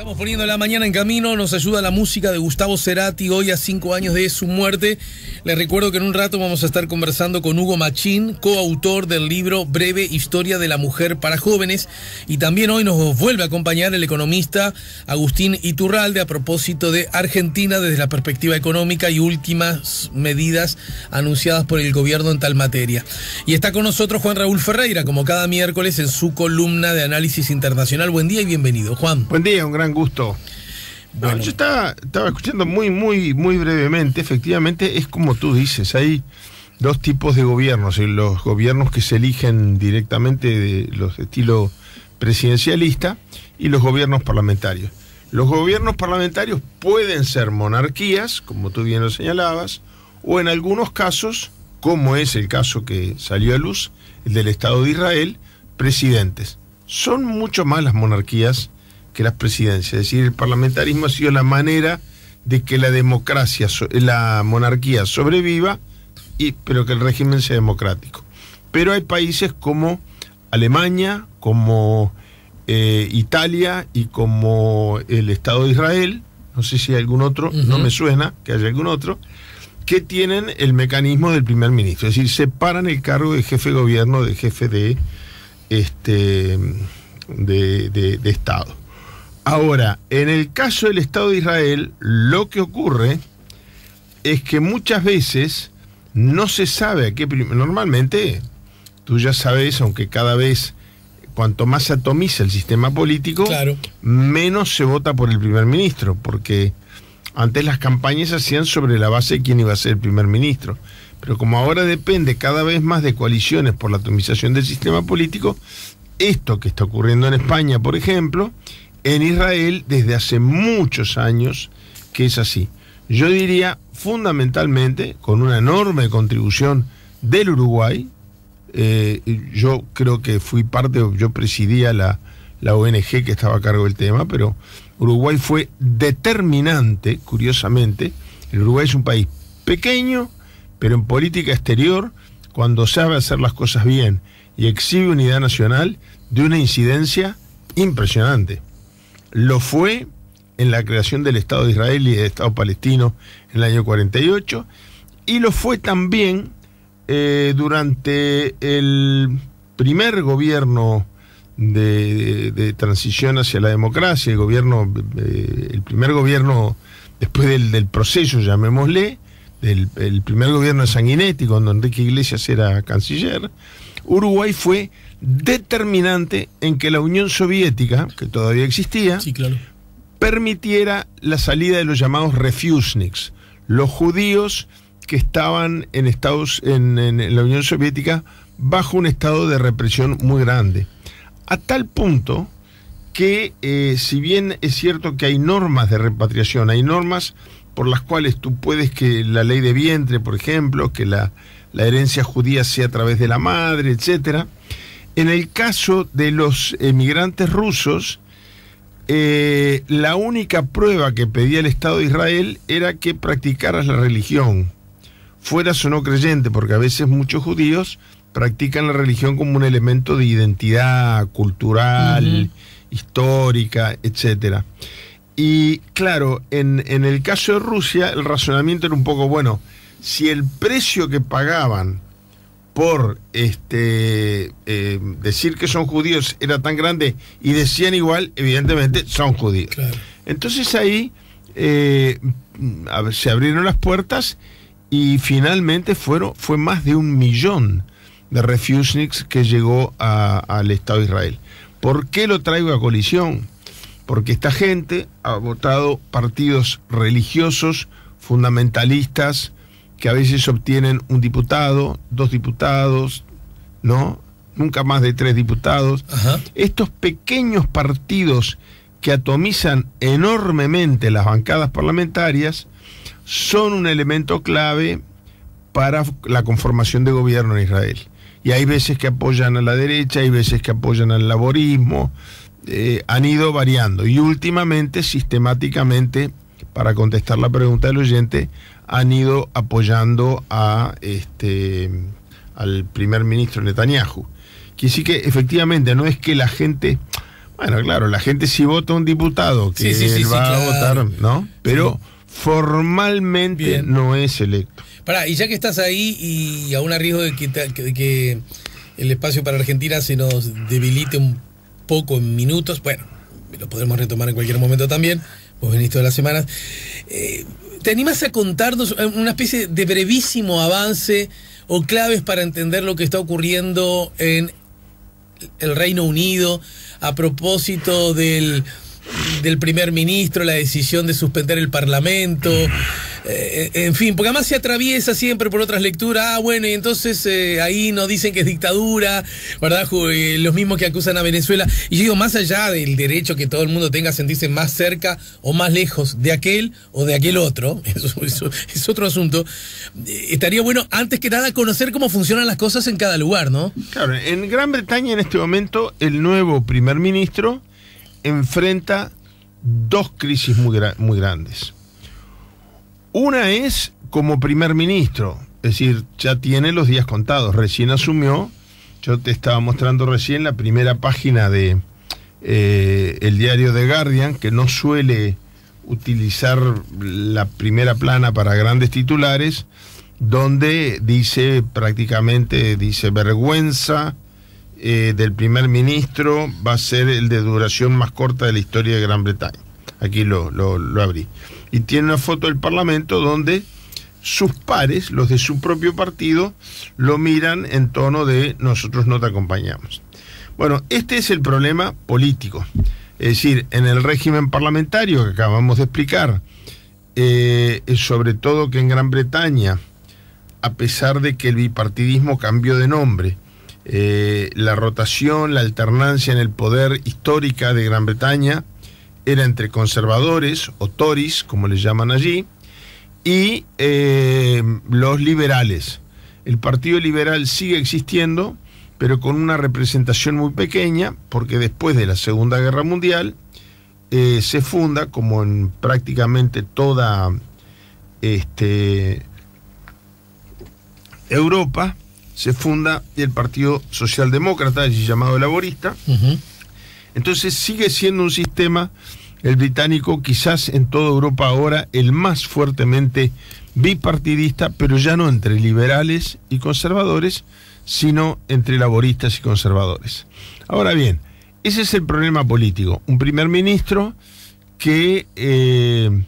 Estamos poniendo la mañana en camino, nos ayuda la música de Gustavo Cerati hoy a cinco años de su muerte. Les recuerdo que en un rato vamos a estar conversando con Hugo Machín, coautor del libro Breve Historia de la Mujer para Jóvenes. Y también hoy nos vuelve a acompañar el economista Agustín Iturralde a propósito de Argentina desde la perspectiva económica y últimas medidas anunciadas por el gobierno en tal materia. Y está con nosotros Juan Raúl Ferreira, como cada miércoles en su columna de análisis internacional. Buen día y bienvenido, Juan. Buen día, un gran gusto. Bueno. yo estaba, escuchando muy, muy, muy brevemente. Efectivamente, es como tú dices, hay dos tipos de gobiernos. Los gobiernos que se eligen directamente de los estilos estilo presidencialista y los gobiernos parlamentarios. Los gobiernos parlamentarios pueden ser monarquías, como tú bien lo señalabas, o en algunos casos, como es el caso que salió a luz, el del Estado de Israel, presidentes. Son mucho más las monarquías las presidencias. Es decir, el parlamentarismo ha sido la manera de que la democracia, la monarquía sobreviva, y, pero que el régimen sea democrático. Pero hay países como Alemania, como eh, Italia y como el Estado de Israel, no sé si hay algún otro, no me suena que haya algún otro, que tienen el mecanismo del primer ministro, es decir, separan el cargo de jefe de gobierno de jefe de, este, de Estado. Ahora, en el caso del Estado de Israel, lo que ocurre es que muchas veces no se sabe a qué... Normalmente, tú ya sabes, aunque cada vez, cuanto más se atomiza el sistema político, menos se vota por el primer ministro, porque antes las campañas se hacían sobre la base de quién iba a ser el primer ministro. Pero como ahora depende cada vez más de coaliciones por la atomización del sistema político, esto que está ocurriendo en España, por ejemplo, en Israel desde hace muchos años que es así. Yo diría fundamentalmente con una enorme contribución del Uruguay. Eh, yo creo que fui parte, yo presidía la, la ONG que estaba a cargo del tema, pero Uruguay fue determinante, curiosamente. El Uruguay es un país pequeño, pero en política exterior, cuando sabe hacer las cosas bien y exhibe unidad nacional, de una incidencia impresionante lo fue en la creación del Estado de Israel y del Estado palestino en el año 48, y lo fue también eh, durante el primer gobierno de, transición hacia la democracia, el gobierno, eh, el primer gobierno después del, proceso, llamémosle, del el primer gobierno de Sanguinetti, cuando Enrique Iglesias era canciller, Uruguay fue determinante en que la Unión Soviética, que todavía existía, permitiera la salida de los llamados refusniks, los judíos que estaban en, Estados, la Unión Soviética bajo un estado de represión muy grande. A tal punto que, eh, si bien es cierto que hay normas de repatriación, hay normas por las cuales tú puedes que la ley de vientre, por ejemplo, que la, la herencia judía sea a través de la madre, etcétera, en el caso de los emigrantes rusos, eh, la única prueba que pedía el Estado de Israel era que practicaras la religión, fueras o no creyente, porque a veces muchos judíos practican la religión como un elemento de identidad cultural, histórica, etcétera. Y claro, en, el caso de Rusia, el razonamiento era un poco, bueno, si el precio que pagaban por este, eh, decir que son judíos era tan grande y decían igual, evidentemente son judíos. Entonces ahí eh, se abrieron las puertas y finalmente fueron, fue más de un millón de refusniks que llegó al Estado de Israel. ¿Por qué lo traigo a colisión? Porque esta gente ha votado partidos religiosos, fundamentalistas, que a veces obtienen un diputado, dos diputados, ¿no? Nunca más de tres diputados. Estos pequeños partidos que atomizan enormemente las bancadas parlamentarias son un elemento clave para la conformación de gobierno en Israel. Y hay veces que apoyan a la derecha, hay veces que apoyan al laborismo, eh, han ido variando. Y últimamente, sistemáticamente, para contestar la pregunta del oyente, han ido apoyando a este, al primer ministro Netanyahu. Quiere decir que efectivamente no es que la gente... Bueno, claro, la gente si vota a un diputado, que sí, va a votar, ¿no? Pero formalmente no es electo. Pará, y ya que estás ahí y aún a riesgo de que, el espacio para Argentina se nos debilite un poco en minutos, bueno, lo podremos retomar en cualquier momento también, vos venís todas las semanas. Eh, ¿Te animas a contarnos eh, una especie de brevísimo avance o claves para entender lo que está ocurriendo en el Reino Unido a propósito del, del primer ministro, la decisión de suspender el Parlamento, eh, eh, en fin, porque además se atraviesa siempre por otras lecturas. Ah, bueno, y entonces eh, ahí nos dicen que es dictadura, ¿verdad? los mismos que acusan a Venezuela. Y yo digo, más allá del derecho que todo el mundo tenga a sentirse más cerca o más lejos de aquel o de aquel otro, eso, es otro asunto, estaría bueno, antes que nada, conocer cómo funcionan las cosas en cada lugar, ¿no? Claro, en Gran Bretaña en este momento el nuevo primer ministro enfrenta dos crisis muy grandes. Una es como primer ministro, es decir, ya tiene los días contados, recién asumió, yo te estaba mostrando recién la primera página de eh, el diario The Guardian, que no suele utilizar la primera plana para grandes titulares, donde dice prácticamente, dice vergüenza eh, del primer ministro va a ser el de duración más corta de la historia de Gran Bretaña. Aquí lo abrí y tiene una foto del Parlamento donde sus pares, los de su propio partido, lo miran en tono de nosotros no te acompañamos. Bueno, este es el problema político. Es decir, en el régimen parlamentario que acabamos de explicar, eh, sobre todo que en Gran Bretaña, a pesar de que el bipartidismo cambió de nombre, eh, la rotación, la alternancia en el poder histórica de Gran Bretaña era entre conservadores, o tories, como le llaman allí, y eh, los liberales. El Partido Liberal sigue existiendo, pero con una representación muy pequeña, porque después de la Segunda Guerra Mundial eh, se funda, como en prácticamente toda este, Europa, se funda el Partido Socialdemócrata, allí llamado Laborista, entonces sigue siendo un sistema, el británico, quizás en toda Europa ahora, el más fuertemente bipartidista, pero ya no entre liberales y conservadores, sino entre laboristas y conservadores. Ahora bien, ese es el problema político. Un primer ministro que... Eh,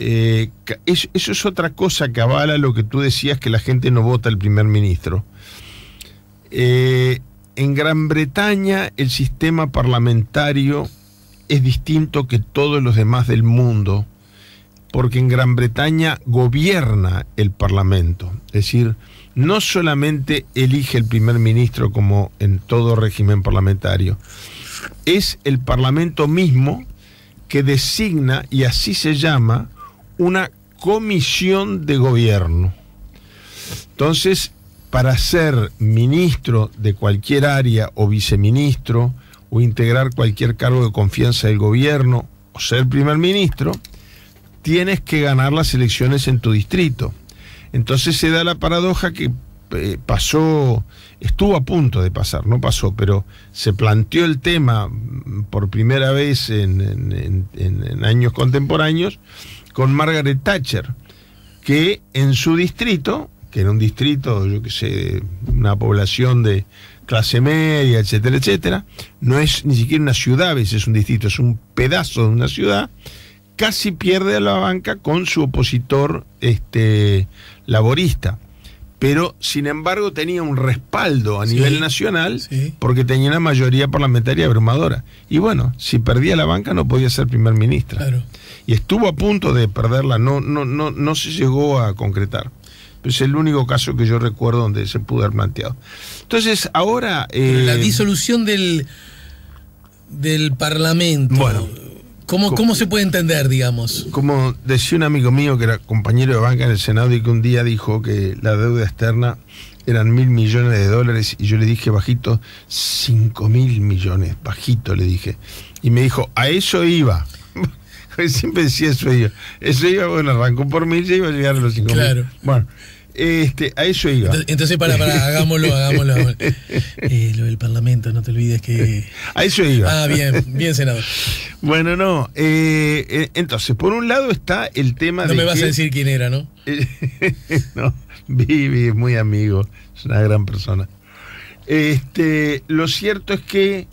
eh, eso, es otra cosa que avala lo que tú decías que la gente no vota al primer ministro. Eh, en Gran Bretaña el sistema parlamentario es distinto que todos los demás del mundo, porque en Gran Bretaña gobierna el Parlamento. Es decir, no solamente elige el primer ministro como en todo régimen parlamentario, es el Parlamento mismo que designa, y así se llama, una comisión de gobierno. Entonces, para ser ministro de cualquier área o viceministro o integrar cualquier cargo de confianza del gobierno o ser primer ministro, tienes que ganar las elecciones en tu distrito. Entonces se da la paradoja que eh, pasó, estuvo a punto de pasar, no pasó, pero se planteó el tema mm, por primera vez en años contemporáneos con Margaret Thatcher, que en su distrito que en un distrito, yo que sé, una población de clase media, etcétera, etcétera, no es ni siquiera una ciudad, a veces es un distrito, es un pedazo de una ciudad, casi pierde a la banca con su opositor este, laborista. Pero, sin embargo, tenía un respaldo a nivel nacional porque tenía una mayoría parlamentaria abrumadora. Y bueno, si perdía la banca no podía ser primer ministro Y estuvo a punto de perderla, no, no, no, no se llegó a concretar. Es el único caso que yo recuerdo donde se pudo haber planteado. Entonces, ahora. la eh, disolución del, del Parlamento. Bueno. ¿Cómo, ¿Cómo se puede entender, digamos? Como decía un amigo mío que era compañero de banca en el Senado y que un día dijo que la deuda externa eran mil millones de dólares y yo le dije bajito, cinco mil millones, bajito le dije. Y me dijo, a eso iba. siempre decía eso iba. Eso iba, bueno, arrancó por mil, se iba a llegar a los cinco Claro. Bueno, este, a eso iba. Entonces, para, para, hagámoslo, hagámoslo. Eh, lo del Parlamento, no te olvides que. A eso iba. Ah, bien, bien, senador. Bueno, no. Eh, eh, entonces, por un lado está el tema no de. No me vas a decir quién era, ¿no? no, Vivi es muy amigo, es una gran persona. Este, lo cierto es que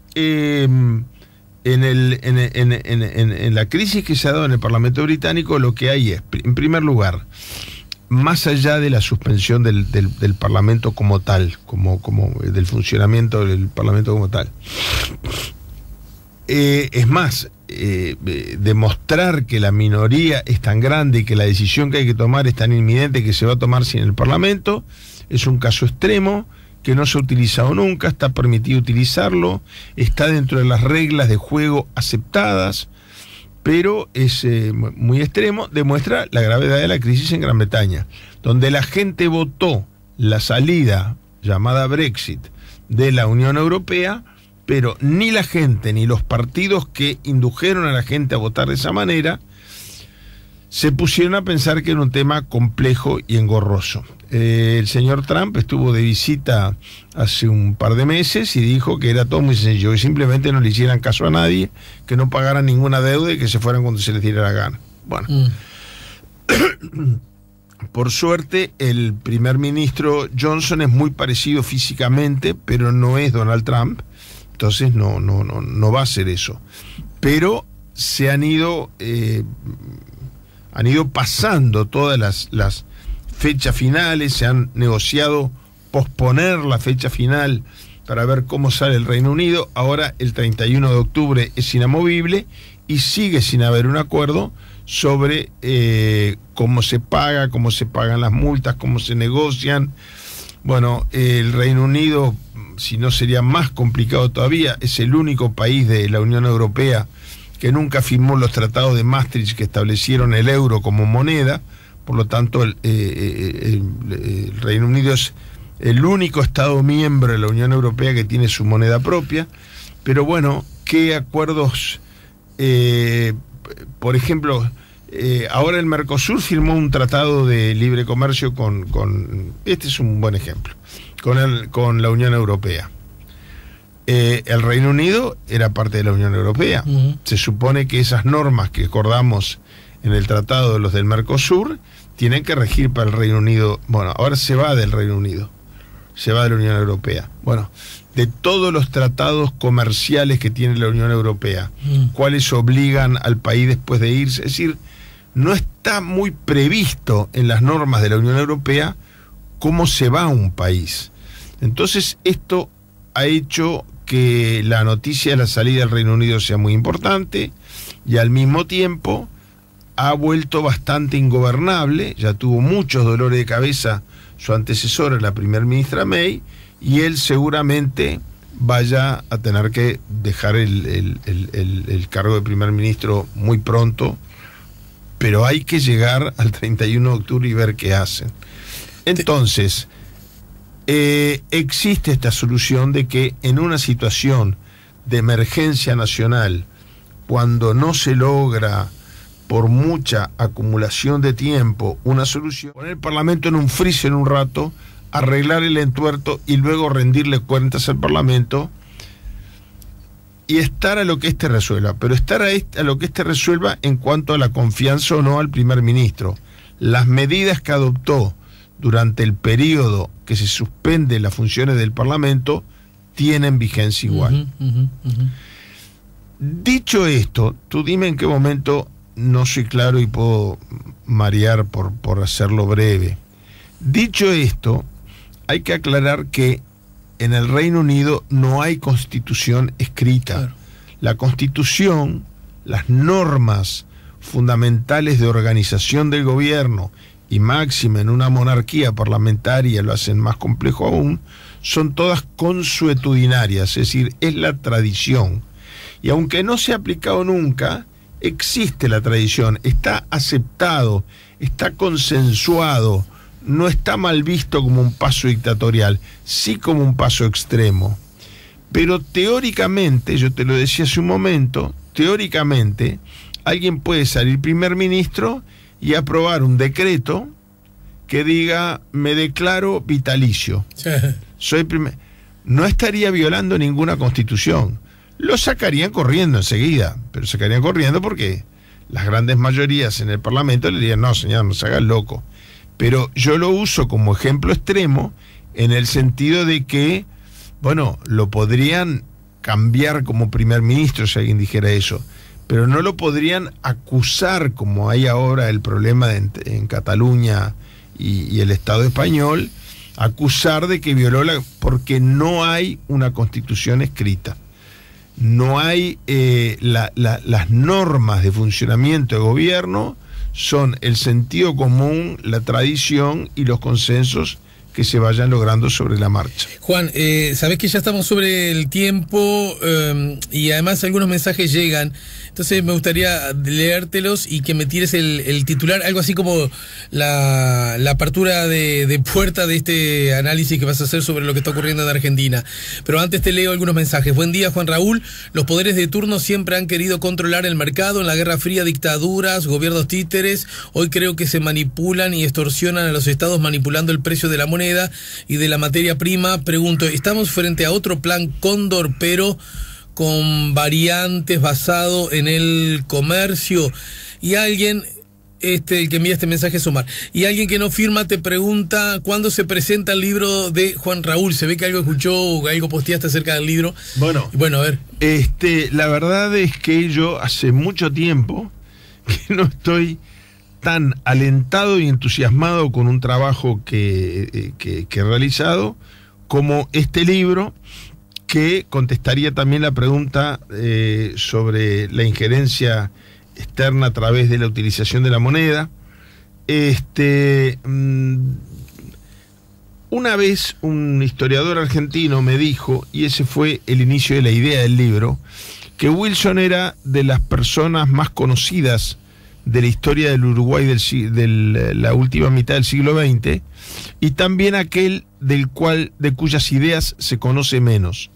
en, el, en, en, en, la crisis que se ha dado en el Parlamento británico, lo que hay es, en primer lugar, más allá de la suspensión del, del, del Parlamento como tal, como, como eh, del funcionamiento del Parlamento como tal. Eh, es más, eh, demostrar que la minoría es tan grande y que la decisión que hay que tomar es tan inminente que se va a tomar sin el Parlamento, es un caso extremo que no se ha utilizado nunca, está permitido utilizarlo, está dentro de las reglas de juego aceptadas, pero es eh, muy extremo, demuestra la gravedad de la crisis en Gran Bretaña, donde la gente votó la salida llamada Brexit de la Unión Europea, pero ni la gente ni los partidos que indujeron a la gente a votar de esa manera, se pusieron a pensar que era un tema complejo y engorroso. Eh, el señor Trump estuvo de visita hace un par de meses y dijo que era todo muy sencillo, que simplemente no le hicieran caso a nadie, que no pagaran ninguna deuda y que se fueran cuando se les diera la gana. Bueno. Mm. Por suerte, el primer ministro Johnson es muy parecido físicamente, pero no es Donald Trump. Entonces no, no, no, no va a ser eso. Pero se han ido eh, han ido pasando todas las, fechas finales, se han negociado posponer la fecha final para ver cómo sale el Reino Unido. Ahora el 31 de octubre es inamovible y sigue sin haber un acuerdo sobre eh, cómo se paga, cómo se pagan las multas, cómo se negocian. Bueno, el Reino Unido, si no sería más complicado todavía, es el único país de la Unión Europea que nunca firmó los tratados de Maastricht que establecieron el euro como moneda, por lo tanto eh, eh, el, Reino Unido es el único Estado miembro de la Unión Europea que tiene su moneda propia, pero bueno, ¿qué acuerdos? Eh, por ejemplo, ahora el Mercosur firmó un tratado de libre comercio con, con este es un buen ejemplo, con, con la Unión Europea. Eh, el Reino Unido era parte de la Unión Europea. Se supone que esas normas que acordamos en el Tratado de los del Mercosur tienen que regir para el Reino Unido. Bueno, ahora se va del Reino Unido, se va de la Unión Europea. Bueno, de todos los tratados comerciales que tiene la Unión Europea, cuáles obligan al país después de irse. Es decir, no está muy previsto en las normas de la Unión Europea cómo se va un país. Entonces, esto ha hecho que la noticia de la salida del Reino Unido sea muy importante y al mismo tiempo ha vuelto bastante ingobernable, ya tuvo muchos dolores de cabeza su antecesora, la primer ministra May, y él seguramente vaya a tener que dejar el, el, cargo de primer ministro muy pronto, pero hay que llegar al 31 de octubre y ver qué hacen. Entonces, eh, existe esta solución de que en una situación de emergencia nacional, cuando no se logra por mucha acumulación de tiempo una solución, poner el Parlamento en un en un rato, arreglar el entuerto y luego rendirle cuentas al Parlamento y estar a lo que éste resuelva, pero estar a, lo que éste resuelva en cuanto a la confianza o no al primer ministro. Las medidas que adoptó durante el periodo que se suspenden las funciones del Parlamento tienen vigencia igual. Dicho esto, tú dime en qué momento no soy claro y puedo marear por, hacerlo breve. Dicho esto, hay que aclarar que en el Reino Unido no hay constitución escrita. La constitución, las normas fundamentales de organización del gobierno y máxima en una monarquía parlamentaria lo hacen más complejo aún, son todas consuetudinarias, es decir, es la tradición. Y aunque no se ha aplicado nunca, existe la tradición, está aceptado, está consensuado, no está mal visto como un paso dictatorial, sí como un paso extremo. Pero teóricamente, yo te lo decía hace un momento, teóricamente, alguien puede salir primer ministro y aprobar un decreto que diga me declaro vitalicio. No estaría violando ninguna constitución. Lo sacarían corriendo enseguida, pero sacarían corriendo porque las grandes mayorías en el Parlamento le dirían, no, señor, no se haga loco. Pero yo lo uso como ejemplo extremo en el sentido de que, bueno, lo podrían cambiar como primer ministro si alguien dijera eso pero no lo podrían acusar como hay ahora el problema en, Cataluña y, el Estado español, acusar de que violó la... porque no hay una constitución escrita, no hay eh, las normas de funcionamiento de gobierno, son el sentido común, la tradición y los consensos que se vayan logrando sobre la marcha. Juan, eh, sabés que ya estamos sobre el tiempo em, y además algunos mensajes llegan, entonces me gustaría leértelos y que me tires el, titular, algo así como la, la apertura de, de, puerta de este análisis que vas a hacer sobre lo que está ocurriendo en Argentina. Pero antes te leo algunos mensajes. Buen día, Juan Raúl. Los poderes de turno siempre han querido controlar el mercado en la Guerra Fría, dictaduras, gobiernos títeres. Hoy creo que se manipulan y extorsionan a los estados manipulando el precio de la moneda y de la materia prima, pregunto, ¿estamos frente a otro plan Cóndor, pero con variantes basado en el comercio? Y alguien este, el que envía este mensaje es Omar. Y alguien que no firma te pregunta cuándo se presenta el libro de Juan Raúl. Se ve que algo escuchó o algo posteaste acerca del libro. Bueno. Bueno, a ver. Este, la verdad es que yo hace mucho tiempo que no estoy tan alentado y entusiasmado con un trabajo eh, que, he realizado como este libro que contestaría también la pregunta eh, sobre la injerencia externa a través de la utilización de la moneda. Este, mm, una vez un historiador argentino me dijo, y ese fue el inicio de la idea del libro, que Wilson era de las personas más conocidas de la historia del Uruguay de la última mitad del siglo XX, y también aquel del cual, de cuyas ideas se conoce menos.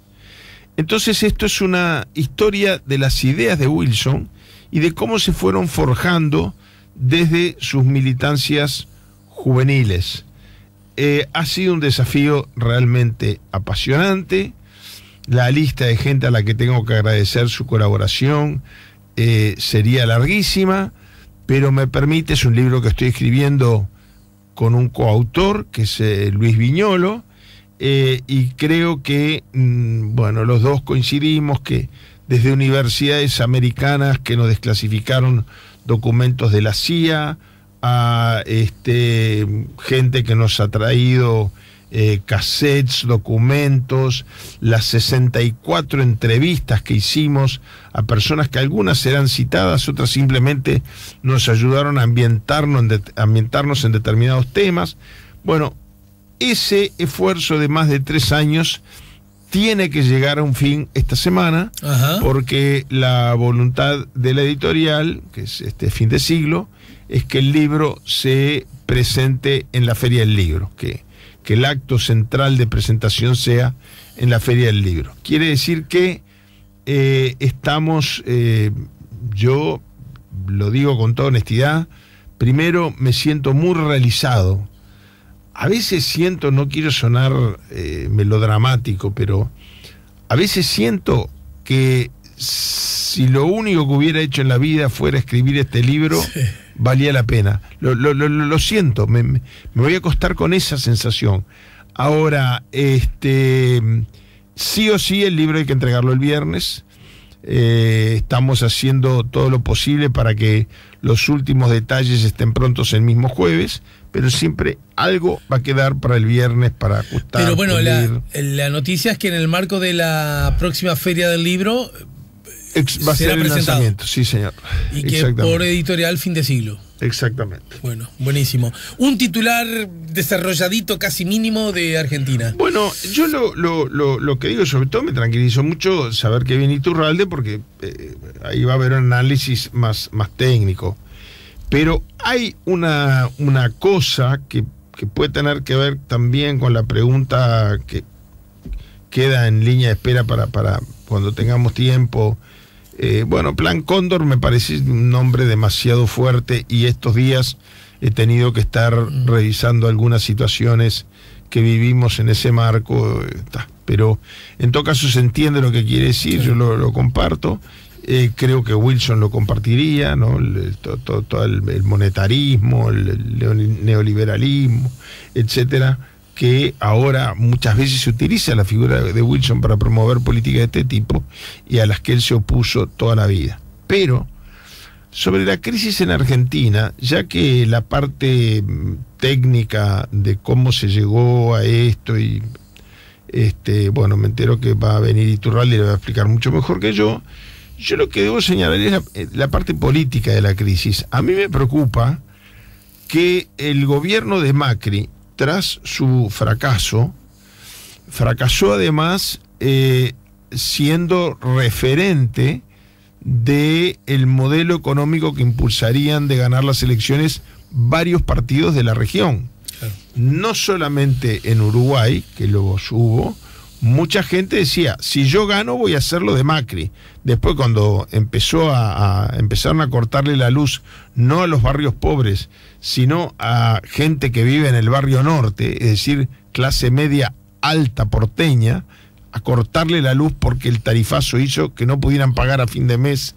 Entonces esto es una historia de las ideas de Wilson y de cómo se fueron forjando desde sus militancias juveniles. Eh, ha sido un desafío realmente apasionante. La lista de gente a la que tengo que agradecer su colaboración eh, sería larguísima, pero me permite, es un libro que estoy escribiendo con un coautor, que es eh, Luis Viñolo, eh, y creo que, mm, bueno, los dos coincidimos que desde universidades americanas que nos desclasificaron documentos de la CIA, a este, gente que nos ha traído eh, cassettes, documentos, las 64 entrevistas que hicimos a personas que algunas serán citadas, otras simplemente nos ayudaron a ambientarnos en, determinados temas. Bueno, ese esfuerzo de más de tres años tiene que llegar a un fin esta semana, porque la voluntad de la editorial, que es este fin de siglo, es que el libro se presente en la Feria del Libro, que que el acto central de presentación sea en la Feria del Libro. Quiere decir que eh, estamos, eh, yo lo digo con toda honestidad, primero me siento muy realizado. A veces siento, no quiero sonar eh, melodramático, pero a veces siento que si lo único que hubiera hecho en la vida fuera escribir este libro, valía la pena. Lo, lo, lo, lo siento, me, me, voy a acostar con esa sensación. Ahora, este, sí o sí el libro hay que entregarlo el viernes. Eh, estamos haciendo todo lo posible para que los últimos detalles estén prontos el mismo jueves, pero siempre algo va a quedar para el viernes para ajustar. Pero bueno, la, la, noticia es que en el marco de la próxima feria del libro va a ser el lanzamiento, sí señor. Y que por editorial fin de siglo. Exactamente. Bueno, buenísimo. Un titular desarrolladito casi mínimo de Argentina. Bueno, yo lo, que digo, sobre todo me tranquilizó mucho saber que viene Iturralde porque eh, ahí va a haber un análisis más, más técnico. Pero hay una, una cosa que, puede tener que ver también con la pregunta que queda en línea de espera para, para cuando tengamos tiempo eh, bueno, Plan Cóndor me parece un nombre demasiado fuerte y estos días he tenido que estar mm. revisando algunas situaciones que vivimos en ese marco. Eh, pero en todo caso se entiende lo que quiere decir, yo lo, comparto. Eh, creo que Wilson lo compartiría, ¿no? El, todo, el, monetarismo, el neoliberalismo, etcétera que ahora muchas veces se utiliza la figura de Wilson para promover políticas de este tipo y a las que él se opuso toda la vida. Pero sobre la crisis en Argentina, ya que la parte mm, técnica de cómo se llegó a esto y este, bueno, me entero que va a venir Iturralde y le va a explicar mucho mejor que yo. Yo lo que debo señalar es la eh, parte política de la crisis. A mí me preocupa que el gobierno de Macri tras su fracaso, fracasó además eh, siendo referente del el modelo económico que impulsarían de ganar las elecciones varios partidos de la región. No solamente en Uruguay, que luego hubo, mucha gente decía, si yo gano voy a hacerlo de Macri. Después cuando empezó a, empezaron a cortarle la luz no a los barrios pobres, sino a gente que vive en el barrio norte, es decir, clase media alta porteña, a cortarle la luz porque el tarifazo hizo que no pudieran pagar a fin de mes,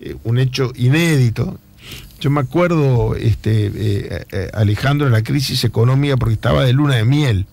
eh, un hecho inédito. Yo me acuerdo, este, eh, eh, Alejandro, en la crisis económica porque estaba de luna de miel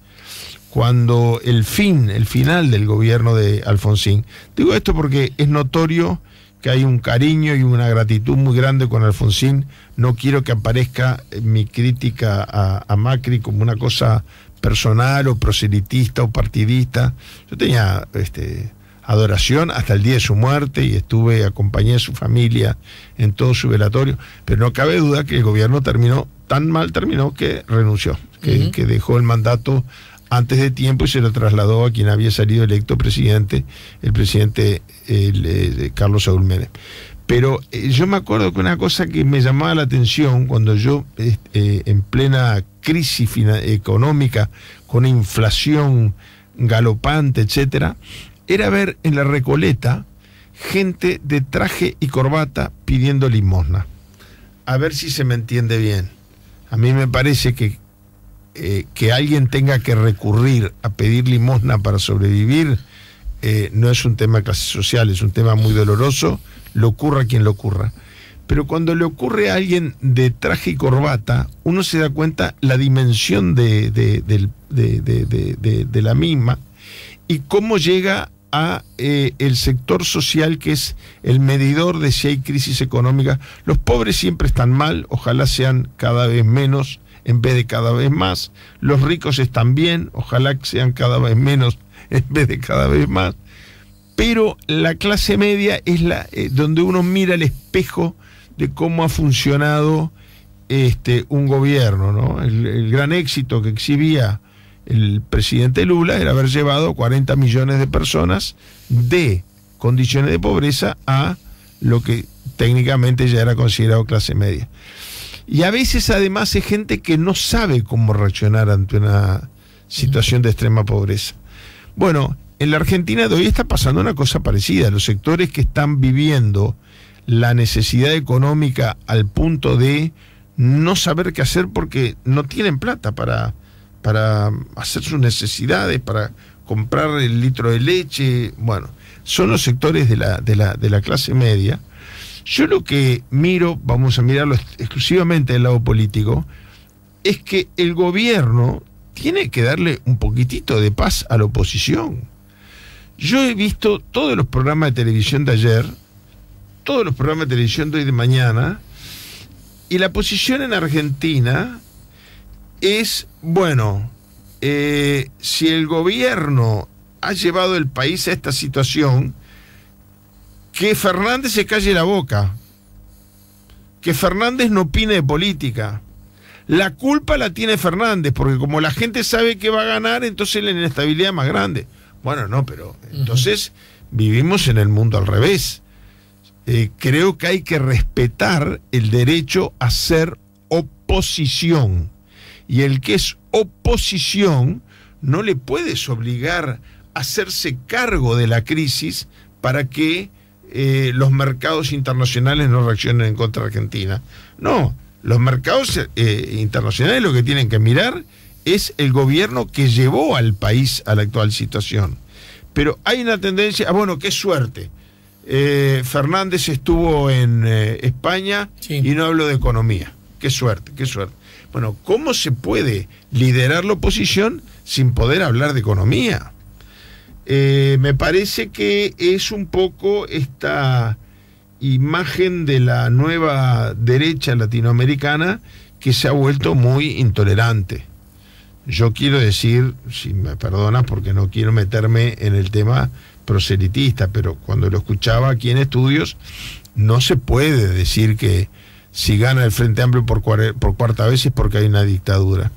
cuando el fin, el final del gobierno de Alfonsín. Digo esto porque es notorio que hay un cariño y una gratitud muy grande con Alfonsín. No quiero que aparezca eh, mi crítica a, Macri como una cosa personal o proselitista o partidista. Yo tenía este, adoración hasta el día de su muerte y estuve, acompañé a su familia en todo su velatorio, pero no cabe duda que el gobierno terminó, tan mal terminó que renunció, que, que dejó el mandato antes de tiempo y se lo trasladó a quien había salido electo presidente, el presidente eh, Carlos Saúl Menem. Pero eh, yo me acuerdo que una cosa que me llamaba la atención cuando yo, eh, en plena crisis económica, con inflación galopante, etcétera, era ver en la Recoleta gente de traje y corbata pidiendo limosna. A ver si se me entiende bien. A mí me parece que eh, que alguien tenga que recurrir a pedir limosna para sobrevivir eh, no es un tema de social, es un tema muy doloroso, lo ocurra quien lo ocurra. Pero cuando le ocurre a alguien de traje y corbata, uno se da cuenta la dimensión de, la misma y cómo llega a eh, el sector social que es el medidor de si hay crisis económica. Los pobres siempre están mal, ojalá sean cada vez menos, en vez de cada vez más. Los ricos están bien, ojalá que sean cada vez menos en vez de cada vez más. Pero la clase media es la eh, donde uno mira el espejo de cómo ha funcionado este, un gobierno. ¿no? El, el gran éxito que exhibía el presidente Lula era haber llevado 40 millones de personas de condiciones de pobreza a lo que técnicamente ya era considerado clase media. Y a veces además es gente que no sabe cómo reaccionar ante una situación de extrema pobreza. Bueno, en la Argentina de hoy está pasando una cosa parecida. Los sectores que están viviendo la necesidad económica al punto de no saber qué hacer porque no tienen plata para, para hacer sus necesidades, para comprar el litro de leche. Bueno, son los sectores de la, de la, de la clase media yo lo que miro, vamos a mirarlo exclusivamente del lado político, es que el gobierno tiene que darle un poquitito de paz a la oposición. Yo he visto todos los programas de televisión de ayer, todos los programas de televisión de hoy de mañana, y la posición en Argentina es, bueno, eh, si el gobierno ha llevado el país a esta situación, que Fernández se calle la boca, que Fernández no opine de política. La culpa la tiene Fernández, porque como la gente sabe que va a ganar, entonces la inestabilidad es más grande. Bueno, no, pero entonces vivimos en el mundo al revés. Eh, creo que hay que respetar el derecho a ser oposición. Y el que es oposición no le puedes obligar a hacerse cargo de la crisis para que eh, los mercados internacionales no reaccionen en contra de Argentina. No, los mercados eh, internacionales lo que tienen que mirar es el gobierno que llevó al país a la actual situación. Pero hay una tendencia, ah, bueno, qué suerte. Eh, Fernández estuvo en España y no habló de economía. Qué suerte, qué suerte. Bueno, ¿cómo se puede liderar la oposición sin poder hablar de economía? Eh, me parece que es un poco esta imagen de la nueva derecha latinoamericana que se ha vuelto muy intolerante. Yo quiero decir, si me perdonas porque no quiero meterme en el tema proselitista, pero cuando lo escuchaba aquí en estudios, no se puede decir que si gana el Frente Amplio por, por cuarta vez es porque hay una dictadura.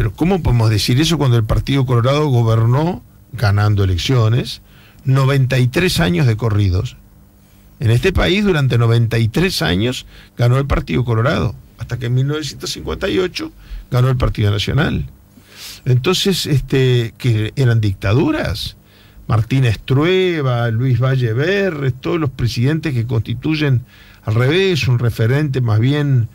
Pero ¿cómo podemos decir eso cuando el Partido Colorado gobernó ganando elecciones 93 años de corridos? En este país durante 93 años ganó el Partido Colorado, hasta que en 1958 ganó el Partido Nacional. Entonces, este, que eran dictaduras. Martínez Trueba, Luis Valle todos los presidentes que constituyen al revés, un referente más bien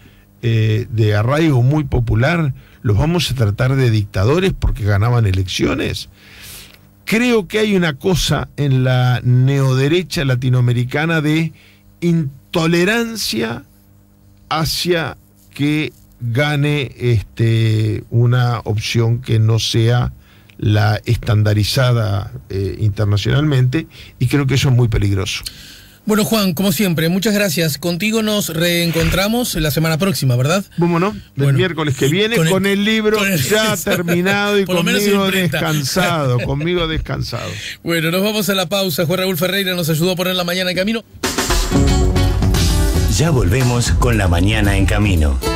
eh, de arraigo muy popular, los vamos a tratar de dictadores porque ganaban elecciones. Creo que hay una cosa en la neoderecha latinoamericana de intolerancia hacia que gane este, una opción que no sea la estandarizada eh, internacionalmente y creo que eso es muy peligroso. Bueno, Juan, como siempre, muchas gracias. Contigo nos reencontramos la semana próxima, ¿verdad? ¿Cómo no? El miércoles que viene con el, libro ya terminado y conmigo descansado, conmigo descansado. Bueno, nos vamos a la pausa. Juan Raúl Ferreira nos ayudó a poner la mañana en camino. Ya volvemos con la mañana en camino.